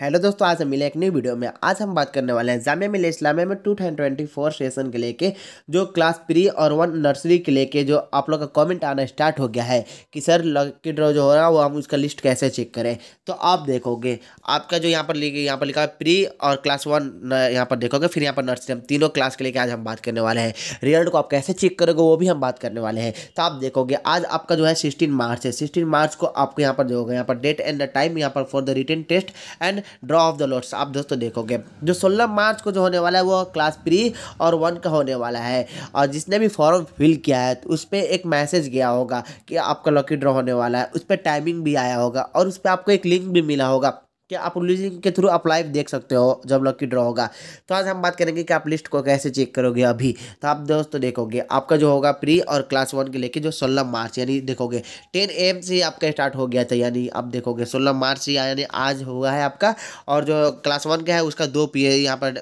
hello दोस्तों आज हम मिले एक नई वीडियो में आज हम बात करने वाले हैं जामिया मिले इस्लामिया में two thousand twenty four session के लेके जो क्लास प्री और वन नर्सरी के लेके जो आप लोग का कमेंट आना स्टार्ट हो गया है कि सर लकी ड्रॉ जो हो रहा है वो हम उसका लिस्ट कैसे चेक करें तो आप देखोगे आपका जो यहाँ पर यहाँ पर लिखा है प्री और क्लास वन यहाँ पर देखोगे फिर यहाँ पर नर्सरी हम तीनों क्लास के लेके आज हम बात करने वाले हैं रिजल्ट को आप कैसे चेक करोगे वो भी हम बात करने वाले हैं तो आप देखोगे आज आपका जो है सिक्सटीन मार्च है सिक्सटीन मार्च को आपको यहाँ पर देखोगे यहाँ पर डेट एंड द टाइम यहाँ पर for the return test and draw of the lots आप दोस्तों देखोगे जो सोलह मार्च को जो होने वाला है वो क्लास थ्री और वन का होने वाला है और जिसने भी फॉर्म फिल किया है तो उस पर एक मैसेज गया होगा कि आपका लॉकी ड्रॉ होने वाला है उस पर टाइमिंग भी आया होगा और उस पर आपको एक लिंक भी मिला होगा कि आप लिस्टिंग के थ्रू आप लाइव देख सकते हो जब लकी ड्रॉ होगा तो आज हम बात करेंगे कि आप लिस्ट को कैसे चेक करोगे अभी तो आप दोस्तों देखोगे आपका जो होगा प्री और क्लास वन के लेके जो सोलह मार्च यानी देखोगे टेन एम से आपका स्टार्ट हो गया था यानी आप देखोगे सोलह मार्च यानी आज हुआ है आपका और जो क्लास वन का है उसका दो पी यहाँ पर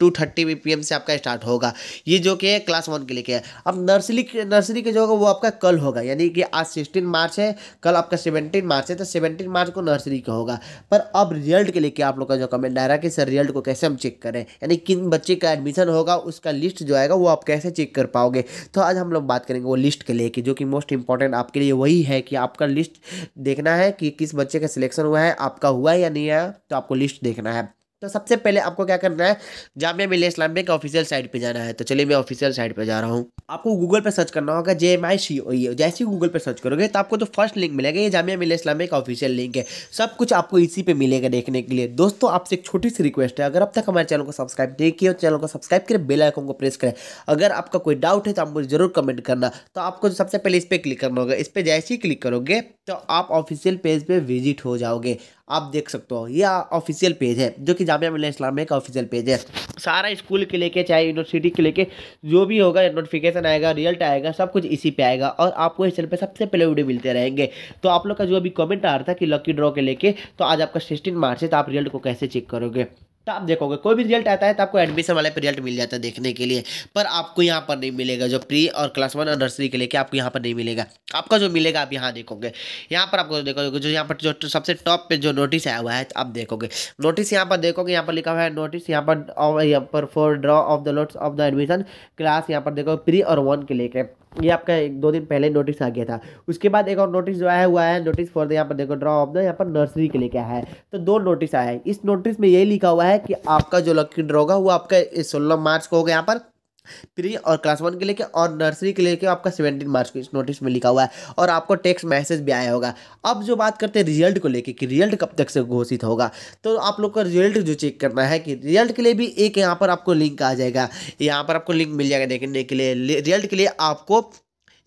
टू थर्टी बी से आपका स्टार्ट होगा ये जो कि है क्लास वन के लिए है अब नर्सरी नर्सरी के जो होगा वो आपका कल होगा यानी कि आज सिक्सटीन मार्च है कल आपका सेवनटीन मार्च है तो सेवनटीन मार्च को नर्सरी का होगा पर अब रिजल्ट के लेके आप लोग का जो कमेंट आ रहा है कि सर रिजल्ट को कैसे हम चेक करें यानी किन बच्चे का एडमिशन होगा उसका लिस्ट जो आएगा वो आप कैसे चेक कर पाओगे तो आज हम लोग बात करेंगे वो लिस्ट के लेके जो कि मोस्ट इंपॉर्टेंट आपके लिए वही है कि आपका लिस्ट देखना है कि किस बच्चे का सिलेक्शन हुआ है आपका हुआ है या नहीं है तो आपको लिस्ट देखना है तो सबसे पहले आपको क्या करना है जामिया मिलिया इस्लामिया के ऑफिशियल साइट पे जाना है तो चलिए मैं ऑफिशियल साइट पे जा रहा हूँ आपको गूगल पे सर्च करना होगा जे एम आई सी ओ जैसे ही गूगल पे सर्च करोगे तो आपको तो फर्स्ट लिंक मिलेगा ये जामिया मिलिया इस्लामिया का ऑफिशियल लिंक है सब कुछ आपको इसी पे मिलेगा देखने के लिए दोस्तों आपसे एक छोटी सी रिक्वेस्ट है अगर अब तक हमारे चैनल को सब्सक्राइब नहीं किया चैनल को सब्सक्राइब करें बेल आइकन को प्रेस करें अगर आपका कोई डाउट है तो आप मुझे जरूर कमेंट करना तो आपको तो सबसे पहले इस पर क्लिक करना होगा इस पर जैसे ही क्लिक करोगे तो आप ऑफिशियल पेज पर विजिट हो जाओगे आप देख सकते हो यह ऑफिशियल पेज है जो कि जामिया मिल्ला इस्लामिया का ऑफिशियल पेज है सारा स्कूल के लेके चाहे यूनिवर्सिटी के लेके जो भी होगा नोटिफिकेशन आएगा रिजल्ट आएगा सब कुछ इसी पे आएगा और आपको इस चैनल पर सबसे पहले वीडियो मिलते रहेंगे तो आप लोग का जो अभी कमेंट आ रहा था कि लकी ड्रॉ के लेके तो आज आपका सिक्सटीन मार्च है तो आप रिजल्ट को कैसे चेक करोगे तो आप देखोगे कोई भी रिजल्ट आता है तो आपको एडमिशन वाला रिजल्ट मिल जाता है देखने के लिए पर आपको यहाँ पर नहीं मिलेगा जो प्री और क्लास वन और नर्सरी के लेके आपको यहाँ पर नहीं मिलेगा आपका जो मिलेगा आप यहाँ देखोगे यहाँ पर आपको देखोगे जो यहाँ पर जो सबसे टॉप पे जो नोटिस आया हुआ है तो आप देखोगे नोटिस यहाँ पर देखोगे यहाँ पर लिखा हुआ है नोटिस यहाँ पर यहाँ पर for draw of the lots of the admission class यहाँ पर देखोगे प्री और वन के लेके ये आपका एक दो दिन पहले नोटिस आ गया था उसके बाद एक और नोटिस जो आया हुआ है नोटिस फॉर द यहाँ पर देखो ड्रॉ ऑफ द यहाँ पर नर्सरी के लेके आया है तो दो नोटिस आया है इस नोटिस में यही लिखा हुआ है कि आपका जो लकी ड्रॉ होगा वो आपका सोलह मार्च को होगा यहाँ पर प्री और क्लास वन के लेके और नर्सरी के लेके आपका सेवेंटीन मार्च को इस नोटिस में लिखा हुआ है और आपको टेक्स्ट मैसेज भी आया होगा अब जो बात करते हैं रिजल्ट को लेके कि रिजल्ट कब तक से घोषित होगा तो आप लोग का रिजल्ट जो चेक करना है कि रिजल्ट के लिए भी एक यहाँ पर आपको लिंक आ जाएगा यहाँ पर आपको लिंक मिल जाएगा देखने के लिए रिजल्ट के लिए आपको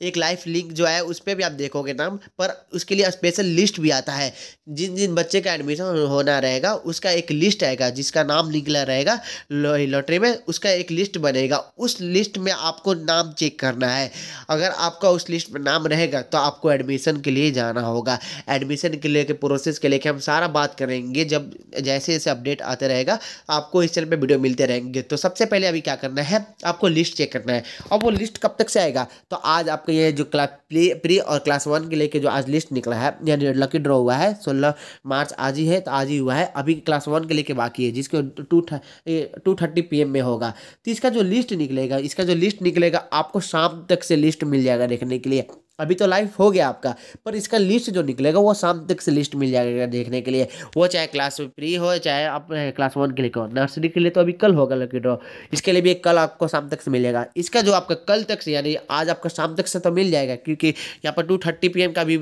एक लाइफ लिंक जो है उस पर भी आप देखोगे नाम पर उसके लिए स्पेशल लिस्ट भी आता है जिन जिन बच्चे का एडमिशन होना रहेगा उसका एक लिस्ट आएगा जिसका नाम निकला रहेगा लॉटरी में उसका एक लिस्ट बनेगा उस लिस्ट में आपको नाम चेक करना है अगर आपका उस लिस्ट में नाम रहेगा तो आपको एडमिशन के लिए जाना होगा एडमिशन के लिए के प्रोसेस के लेके हम सारा बात करेंगे जब जैसे जैसे अपडेट आते रहेगा आपको इस चैनल पर वीडियो मिलते रहेंगे तो सबसे पहले अभी क्या करना है आपको लिस्ट चेक करना है और वो लिस्ट कब तक से आएगा तो आज आप आपके ये जो क्लास प्री और क्लास वन के लेके जो आज लिस्ट निकला है यानी लकी ड्रॉ हुआ है सोलह मार्च आज ही है तो आज ही हुआ है अभी क्लास वन के लेके बाकी है जिसके टू टू थर्टी पी में होगा तो इसका जो लिस्ट निकलेगा इसका जो लिस्ट निकलेगा आपको शाम तक से लिस्ट मिल जाएगा देखने के लिए अभी तो लाइव हो गया आपका पर इसका लिस्ट जो निकलेगा वो शाम तक से लिस्ट मिल जाएगा देखने के लिए वो चाहे क्लास प्री हो चाहे आप क्लास वन के लिए कहो नर्सरी के लिए तो अभी कल होगा लकी ड्रॉ इसके लिए भी एक कल आपको शाम तक से मिलेगा इसका जो आपका कल तक से यानी आज आपका शाम तक से तो मिल जाएगा क्योंकि यहाँ पर टू थर्टी पी का भी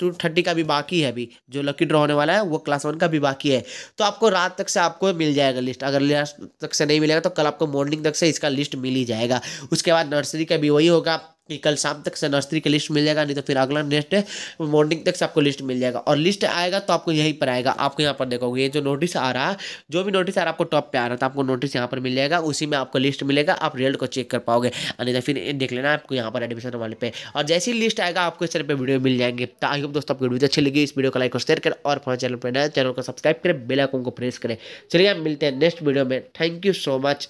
टू थर्टी का भी बाकी है अभी जो लकी ड्रॉ होने वाला है वो क्लास वन का भी बाकी है तो आपको रात तक से आपको मिल जाएगा लिस्ट अगर लास्ट तक से नहीं मिलेगा तो कल आपको मॉर्निंग तक से इसका लिस्ट मिल ही जाएगा उसके बाद नर्सरी का भी वही होगा कि कल शाम तक से नर्सरी की लिस्ट मिल जाएगा नहीं तो फिर अगला नेक्स्ट मॉर्निंग तक से आपको लिस्ट मिल जाएगा और लिस्ट आएगा तो आपको यहीं पर आएगा आपको यहाँ पर देखोगे ये जो नोटिस आ रहा है जो तो भी नोटिस आ रहा है आपको टॉप पे आ रहा था आपको नोटिस यहाँ पर मिल जाएगा उसी में आपको लिस्ट मिलेगा आप रिजल्ट को चेक कर पाओगे नहीं तो फिर देख लेना आपको यहाँ पर एडमिशन वाले पे और जैसी लिस्ट आएगा आपको इस चैनल पर वीडियो मिल जाएंगे तो आई होप दोस्तों आपको वीडियो अच्छी लगी इस वीडियो को लाइक और शेयर करें और फोन चैनल पर नए चैनल को सब्सक्राइब करें बेलाइकॉन को प्रेस करें चलिए आप मिलते हैं नेक्स्ट वीडियो में थैंक यू सो मच